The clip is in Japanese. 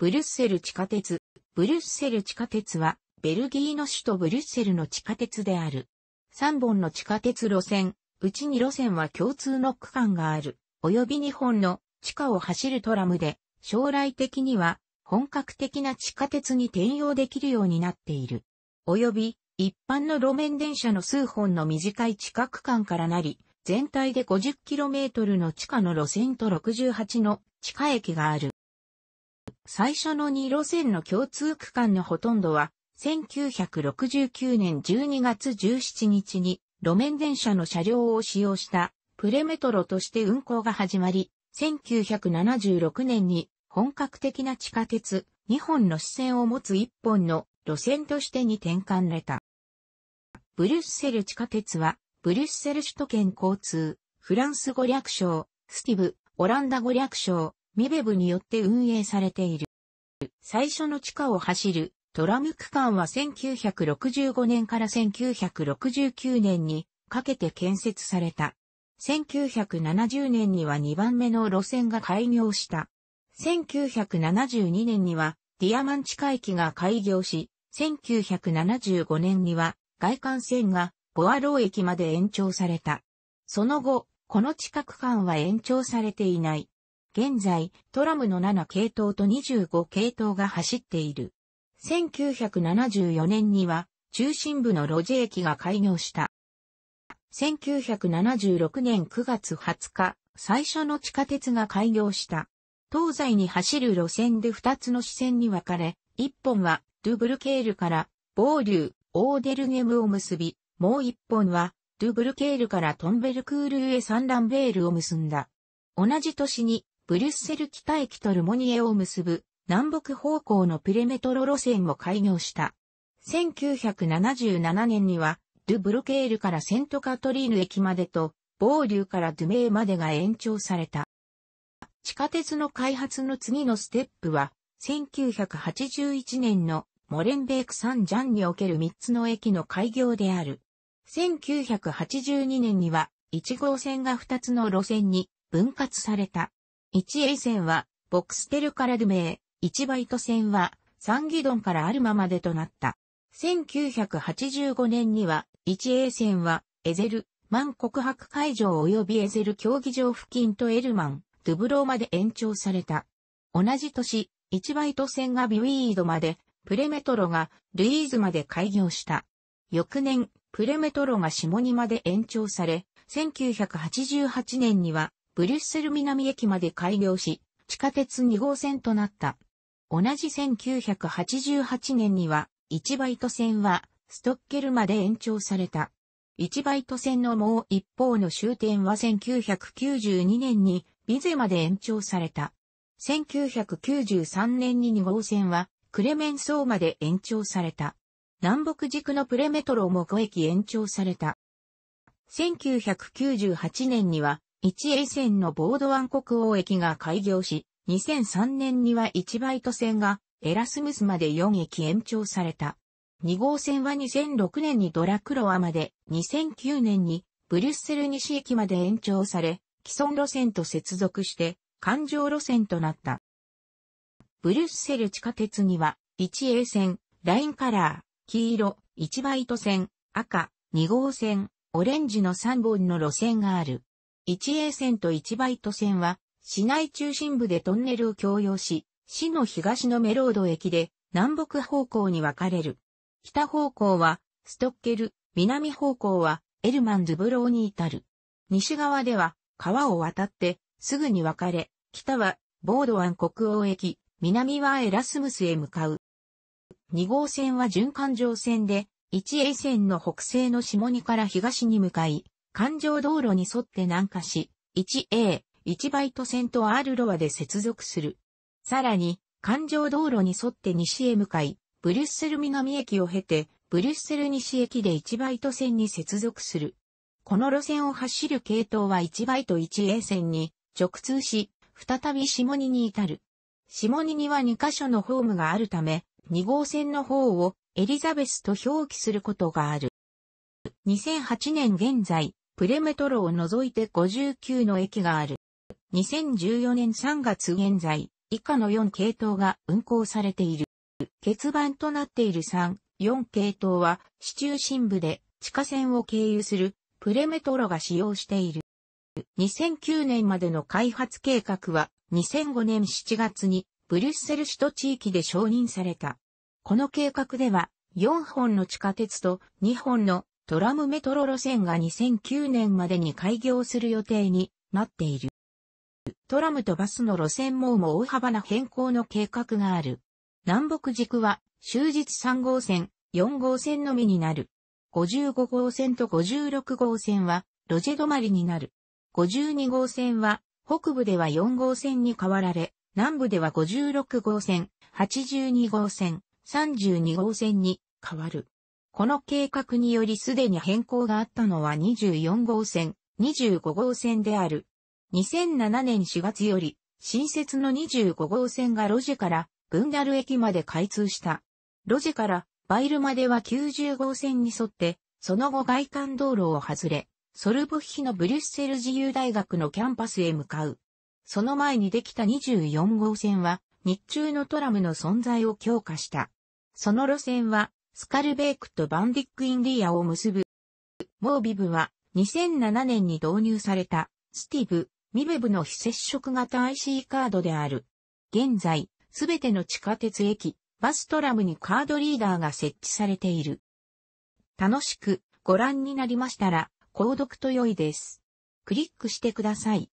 ブリュッセル地下鉄。ブリュッセル地下鉄は、ベルギーの首都ブリュッセルの地下鉄である。3本の地下鉄路線、うち2路線は共通の区間がある。及び2本の地下を走るトラムで、将来的には本格的な地下鉄に転用できるようになっている。及び、一般の路面電車の数本の短い地下区間からなり、全体で 50km の地下の路線と68の地下駅がある。最初の2路線の共通区間のほとんどは、1969年12月17日に路面電車の車両を使用したプレメトロとして運行が始まり、1976年に本格的な地下鉄2本の支線を持つ1本の路線としてに転換れた。ブリュッセル地下鉄は、ブリュッセル首都圏交通、フランス語略称、スティブ、オランダ語略称、ミベブによって運営されている。最初の地下を走るトラム区間は1965年から1969年にかけて建設された。1970年には2番目の路線が開業した。1972年にはディアマン地下駅が開業し、1975年には外環線がボアロー駅まで延長された。その後、この地下区間は延長されていない。現在、トラムの7系統と25系統が走っている。1974年には、中心部の路地駅が開業した。1976年9月20日、最初の地下鉄が開業した。東西に走る路線で2つの支線に分かれ、1本はドゥブルケールからボーリュー、オーデルゲムを結び、もう1本はドゥブルケールからトンベルクールへサンランベールを結んだ。同じ年にブリュッセル北駅とルモニエを結ぶ南北方向のプレメトロ路線も開業した。1977年には、ドゥ・ブロケールからセントカトリーヌ駅までと、ボーリューからドゥメーまでが延長された。地下鉄の開発の次のステップは、1981年のモレンベーク・サン・ジャンにおける3つの駅の開業である。1982年には1号線が2つの路線に分割された。1A 線は、ボクステルからルメー、1バイト線は、サンギドンからアルマまでとなった。1985年には、1A 線は、エゼル、マン告白会場及びエゼル競技場付近とエルマン、ドゥブローまで延長された。同じ年、1バイト線がビウィードまで、プレメトロがルイーズまで開業した。翌年、プレメトロが下にまで延長され、1988年にはブリュッセル南駅まで開業し、地下鉄2号線となった。同じ1988年には、1バイト線は、ストッケルまで延長された。1バイト線のもう一方の終点は1992年に、ビゼまで延長された。1993年に2号線は、クレメンソーまで延長された。南北軸のプレメトロも5駅延長された。1998年には、一 a 線のボードワン国王駅が開業し、2003年には1バイト線がエラスムスまで4駅延長された。2号線は2006年にドラクロアまで、2009年にブリュッセル西駅まで延長され、既存路線と接続して、環状路線となった。ブリュッセル地下鉄には、1A 線、ラインカラー、黄色、1バイト線、赤、2号線、オレンジの3本の路線がある。1A 線と1バイト線は、市内中心部でトンネルを共用し、市の東のメロード駅で南北方向に分かれる。北方向はストッケル、南方向はエルマンズブローに至る。西側では川を渡ってすぐに分かれ、北はボードワン国王駅、南はエラスムスへ向かう。2号線は循環状線で、1A 線の北西の下にから東に向かい、環状道路に沿って南下し、1A、1バイト線と R ロアで接続する。さらに、環状道路に沿って西へ向かい、ブリュッセル南駅を経て、ブリュッセル西駅で1バイト線に接続する。この路線を走る系統は1バイト 1A 線に直通し、再び下荷に至る。下荷には2カ所のホームがあるため、2号線の方をエリザベスと表記することがある。2008年現在、プレメトロを除いて59の駅がある。2014年3月現在、以下の4系統が運行されている。欠番となっている3、4系統は、市中心部で地下線を経由するプレメトロが使用している。2009年までの開発計画は、2005年7月にブリュッセル首都地域で承認された。この計画では、4本の地下鉄と2本のトラムメトロ路線が2009年までに開業する予定になっている。トラムとバスの路線網も大幅な変更の計画がある。南北軸は終日3号線、4号線のみになる。55号線と56号線は路地止まりになる。52号線は北部では4号線に変わられ、南部では56号線、82号線、32号線に変わる。この計画によりすでに変更があったのは24号線、25号線である。2007年4月より、新設の25号線が路地からンダル駅まで開通した。路地からバイルまでは90号線に沿って、その後外環道路を外れ、ソルブヒのブリュッセル自由大学のキャンパスへ向かう。その前にできた24号線は、日中のトラムの存在を強化した。その路線は、スカルベークとバンディックインディアを結ぶ。モービブは2007年に導入されたスティブ、ミベブの非接触型 IC カードである。現在、すべての地下鉄駅、バストラムにカードリーダーが設置されている。楽しくご覧になりましたら、購読と良いです。クリックしてください。